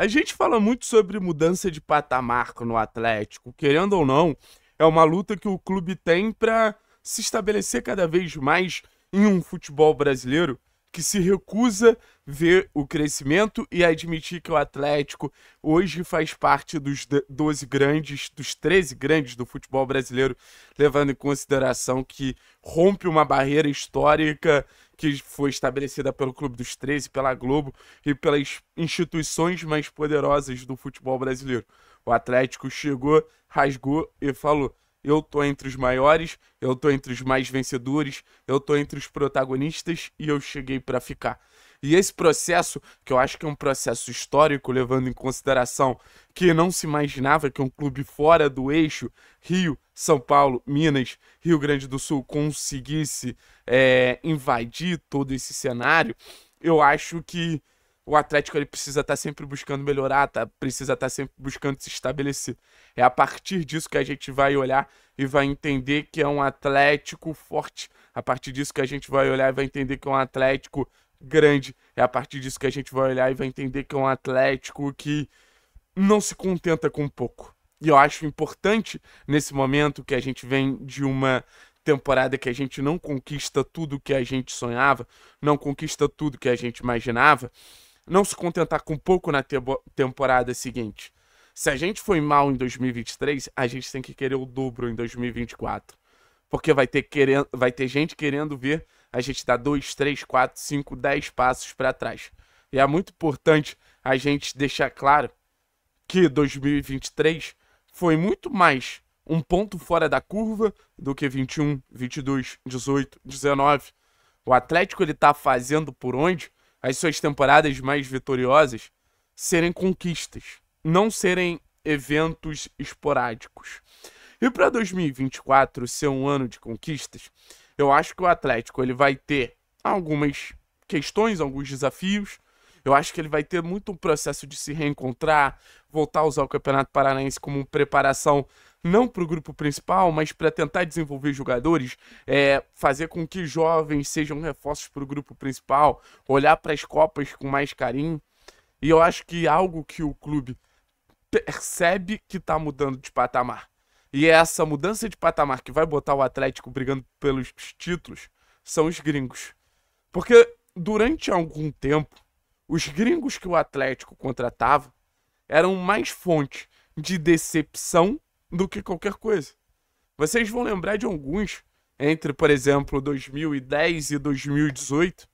A gente fala muito sobre mudança de patamar no Atlético, querendo ou não, é uma luta que o clube tem para se estabelecer cada vez mais em um futebol brasileiro que se recusa ver o crescimento e admitir que o Atlético hoje faz parte dos 12 grandes, dos 13 grandes do futebol brasileiro, levando em consideração que rompe uma barreira histórica que foi estabelecida pelo Clube dos 13, pela Globo e pelas instituições mais poderosas do futebol brasileiro. O Atlético chegou, rasgou e falou: eu tô entre os maiores, eu tô entre os mais vencedores, eu tô entre os protagonistas e eu cheguei para ficar. E esse processo, que eu acho que é um processo histórico, levando em consideração que não se imaginava que um clube fora do eixo, Rio, são Paulo, Minas, Rio Grande do Sul conseguisse é, invadir todo esse cenário, eu acho que o Atlético ele precisa estar tá sempre buscando melhorar, tá? precisa estar tá sempre buscando se estabelecer. É a partir disso que a gente vai olhar e vai entender que é um Atlético forte. A partir disso que a gente vai olhar e vai entender que é um Atlético grande. É a partir disso que a gente vai olhar e vai entender que é um Atlético que não se contenta com pouco. E eu acho importante nesse momento que a gente vem de uma temporada que a gente não conquista tudo que a gente sonhava, não conquista tudo que a gente imaginava, não se contentar com pouco na te temporada seguinte. Se a gente foi mal em 2023, a gente tem que querer o dobro em 2024. Porque vai ter, querendo, vai ter gente querendo ver a gente dar 2, 3, 4, 5, 10 passos para trás. E é muito importante a gente deixar claro que 2023 foi muito mais um ponto fora da curva do que 21, 22, 18, 19. O Atlético ele tá fazendo por onde as suas temporadas mais vitoriosas serem conquistas, não serem eventos esporádicos. E para 2024 ser um ano de conquistas, eu acho que o Atlético ele vai ter algumas questões, alguns desafios, eu acho que ele vai ter muito um processo de se reencontrar, voltar a usar o Campeonato Paranaense como preparação não para o grupo principal, mas para tentar desenvolver jogadores, é, fazer com que jovens sejam reforços para o grupo principal, olhar para as Copas com mais carinho. E eu acho que algo que o clube percebe que está mudando de patamar. E é essa mudança de patamar que vai botar o Atlético brigando pelos títulos são os gringos. Porque durante algum tempo, os gringos que o Atlético contratava eram mais fonte de decepção do que qualquer coisa. Vocês vão lembrar de alguns, entre, por exemplo, 2010 e 2018,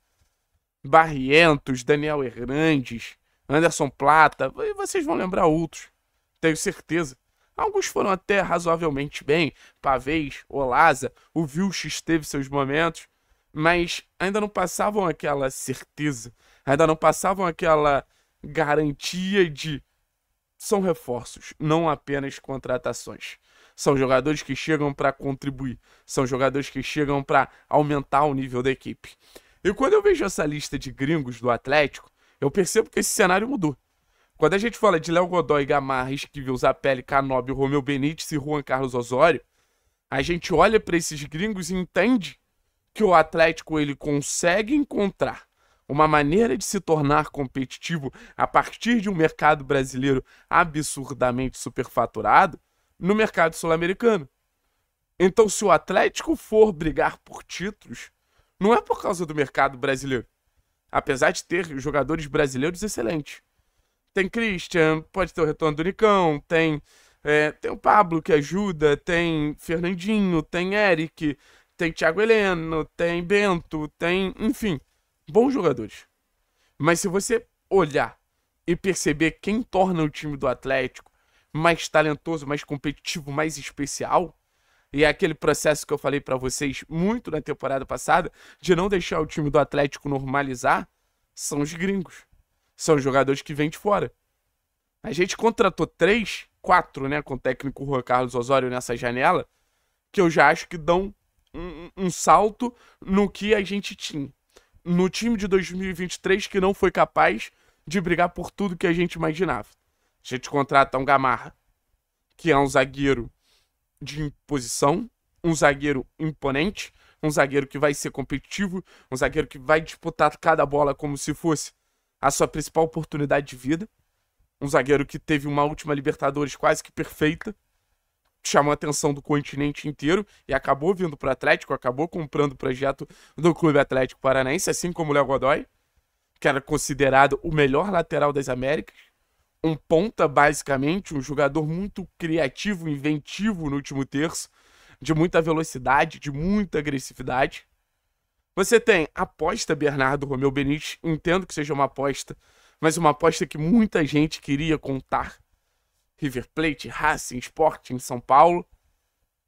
Barrientos, Daniel Hernandes, Anderson Plata, e vocês vão lembrar outros, tenho certeza. Alguns foram até razoavelmente bem, Pavês, Olaza, o Vilch teve seus momentos, mas ainda não passavam aquela certeza, ainda não passavam aquela garantia de são reforços, não apenas contratações. São jogadores que chegam para contribuir, são jogadores que chegam para aumentar o nível da equipe. E quando eu vejo essa lista de gringos do Atlético, eu percebo que esse cenário mudou. Quando a gente fala de Léo Godoy, Gamarra, Esquivel, Zapelli, Canobi, Romeu Benítez e Juan Carlos Osório, a gente olha para esses gringos e entende que o Atlético ele consegue encontrar uma maneira de se tornar competitivo a partir de um mercado brasileiro absurdamente superfaturado no mercado sul-americano. Então, se o Atlético for brigar por títulos, não é por causa do mercado brasileiro. Apesar de ter jogadores brasileiros excelentes. Tem Christian, pode ter o retorno do Nicão, tem, é, tem o Pablo que ajuda, tem Fernandinho, tem Eric, tem Thiago Heleno, tem Bento, tem. Enfim, bons jogadores. Mas se você olhar e perceber quem torna o time do Atlético mais talentoso, mais competitivo, mais especial, e é aquele processo que eu falei para vocês muito na temporada passada, de não deixar o time do Atlético normalizar, são os gringos. São os jogadores que vêm de fora. A gente contratou três, quatro, né, com o técnico Juan Carlos Osório nessa janela, que eu já acho que dão um, um salto no que a gente tinha. No time de 2023 que não foi capaz de brigar por tudo que a gente imaginava. A gente contrata um Gamarra, que é um zagueiro de imposição, um zagueiro imponente, um zagueiro que vai ser competitivo, um zagueiro que vai disputar cada bola como se fosse a sua principal oportunidade de vida, um zagueiro que teve uma última Libertadores quase que perfeita, chamou a atenção do continente inteiro e acabou vindo para o Atlético, acabou comprando o projeto do Clube Atlético Paranaense, assim como o Léo Godoy, que era considerado o melhor lateral das Américas. Um ponta, basicamente, um jogador muito criativo, inventivo no último terço, de muita velocidade, de muita agressividade. Você tem aposta Bernardo Romeu Benítez, entendo que seja uma aposta, mas uma aposta que muita gente queria contar River Plate, Racing, Sporting, São Paulo.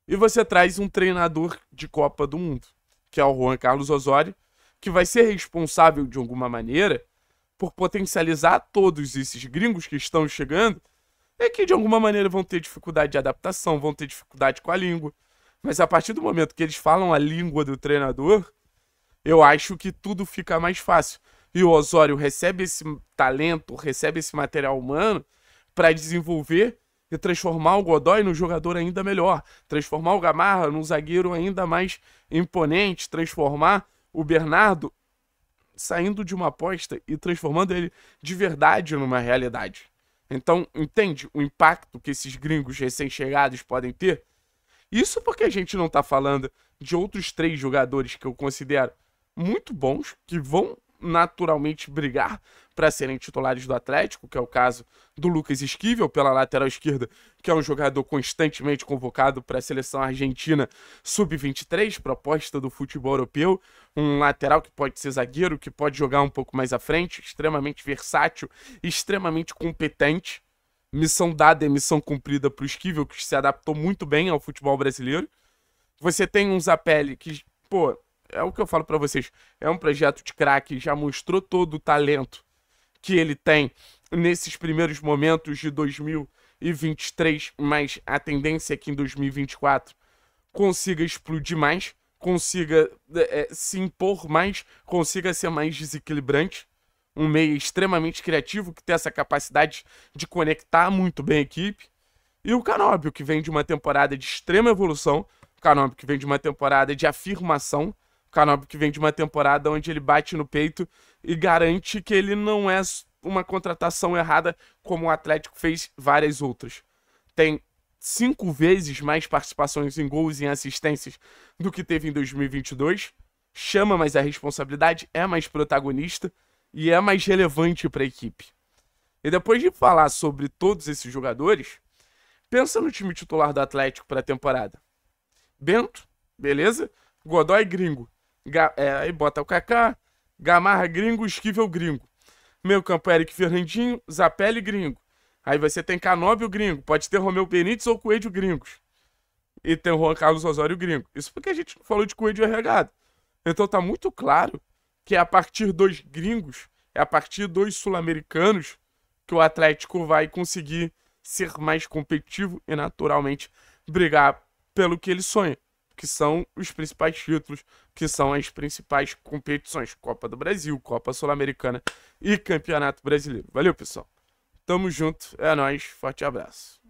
E você traz um treinador de Copa do Mundo, que é o Juan Carlos Osório, que vai ser responsável de alguma maneira por potencializar todos esses gringos que estão chegando é que de alguma maneira vão ter dificuldade de adaptação, vão ter dificuldade com a língua. Mas a partir do momento que eles falam a língua do treinador, eu acho que tudo fica mais fácil. E o Osório recebe esse talento, recebe esse material humano para desenvolver e transformar o Godoy num jogador ainda melhor, transformar o Gamarra num zagueiro ainda mais imponente, transformar o Bernardo saindo de uma aposta e transformando ele de verdade numa realidade. Então, entende o impacto que esses gringos recém-chegados podem ter? Isso porque a gente não está falando de outros três jogadores que eu considero muito bons, que vão naturalmente brigar para serem titulares do Atlético, que é o caso do Lucas Esquivel pela lateral esquerda, que é um jogador constantemente convocado para a seleção argentina sub-23, proposta do futebol europeu, um lateral que pode ser zagueiro, que pode jogar um pouco mais à frente, extremamente versátil, extremamente competente. Missão dada e missão cumprida para o Esquivel, que se adaptou muito bem ao futebol brasileiro. Você tem um Zapelli que, pô, é o que eu falo para vocês, é um projeto de craque, já mostrou todo o talento que ele tem nesses primeiros momentos de 2023, mas a tendência é que em 2024 consiga explodir mais, consiga é, é, se impor mais, consiga ser mais desequilibrante. Um meio extremamente criativo que tem essa capacidade de conectar muito bem a equipe. E o Canóbio, que vem de uma temporada de extrema evolução, o Canóbio que vem de uma temporada de afirmação, canal que vem de uma temporada onde ele bate no peito e garante que ele não é uma contratação errada como o Atlético fez várias outras. Tem cinco vezes mais participações em gols e em assistências do que teve em 2022. Chama mais a responsabilidade, é mais protagonista e é mais relevante para a equipe. E depois de falar sobre todos esses jogadores, pensa no time titular do Atlético para a temporada. Bento, beleza? Godoy Gringo é, aí bota o Kaká, Gamarra gringo, Esquivel gringo. Meu campo Eric Fernandinho, Zapelli gringo. Aí você tem Canóbio gringo, pode ter Romeu Benítez ou Coelho gringos. E tem o Juan Carlos Osório gringo. Isso porque a gente falou de Coelho Arregado. Então tá muito claro que é a partir dos gringos, é a partir dos sul-americanos que o Atlético vai conseguir ser mais competitivo e naturalmente brigar pelo que ele sonha que são os principais títulos, que são as principais competições: Copa do Brasil, Copa Sul-Americana e Campeonato Brasileiro. Valeu, pessoal. Tamo junto, é nós, forte abraço.